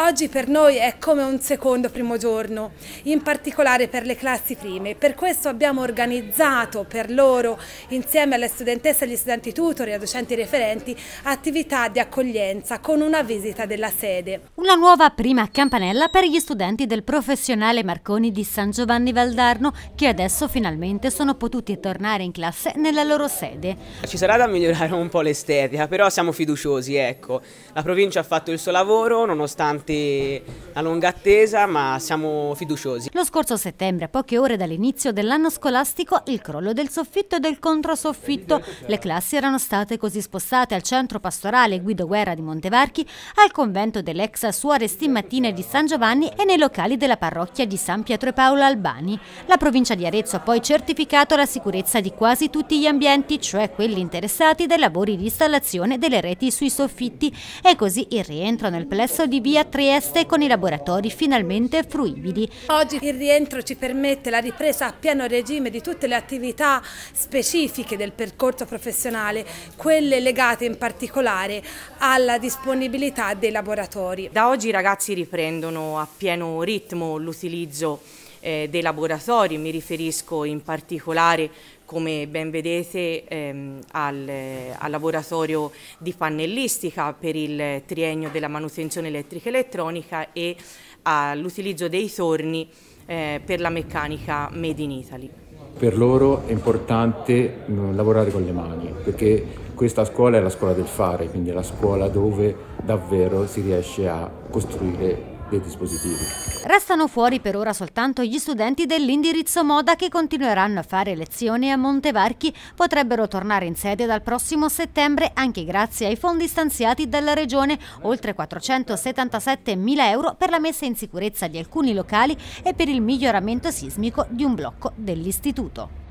Oggi per noi è come un secondo primo giorno, in particolare per le classi prime. Per questo abbiamo organizzato per loro, insieme alle studentesse, agli studenti tutori, ai docenti referenti, attività di accoglienza con una visita della sede. Una nuova prima campanella per gli studenti del professionale Marconi di San Giovanni Valdarno, che adesso finalmente sono potuti tornare in classe nella loro sede. Ci sarà da migliorare un po' l'estetica, però siamo fiduciosi, ecco. La provincia ha fatto il suo lavoro, nonostante durante la lunga attesa, ma siamo fiduciosi. Lo scorso settembre, a poche ore dall'inizio dell'anno scolastico, il crollo del soffitto e del controsoffitto. Le classi erano state così spostate al centro pastorale Guido Guerra di Montevarchi, al convento dell'ex Suore Stimmatine di San Giovanni e nei locali della parrocchia di San Pietro e Paolo Albani. La provincia di Arezzo ha poi certificato la sicurezza di quasi tutti gli ambienti, cioè quelli interessati dai lavori di installazione delle reti sui soffitti e così il rientro nel plesso di via Trieste con i laboratori finalmente fruibili. Oggi il rientro ci permette la ripresa a pieno regime di tutte le attività specifiche del percorso professionale, quelle legate in particolare alla disponibilità dei laboratori. Da oggi i ragazzi riprendono a pieno ritmo l'utilizzo eh, dei laboratori, mi riferisco in particolare come ben vedete ehm, al, eh, al, laboratorio di pannellistica per il triennio della manutenzione elettrica e elettronica e all'utilizzo dei torni eh, per la meccanica Made in Italy. Per loro è importante mm, lavorare con le mani perché questa scuola è la scuola del fare, quindi la scuola dove davvero si riesce a costruire dei dispositivi. Restano fuori per ora soltanto gli studenti dell'indirizzo moda che continueranno a fare lezioni a Montevarchi. Potrebbero tornare in sede dal prossimo settembre anche grazie ai fondi stanziati dalla Regione, oltre 477 mila euro per la messa in sicurezza di alcuni locali e per il miglioramento sismico di un blocco dell'istituto.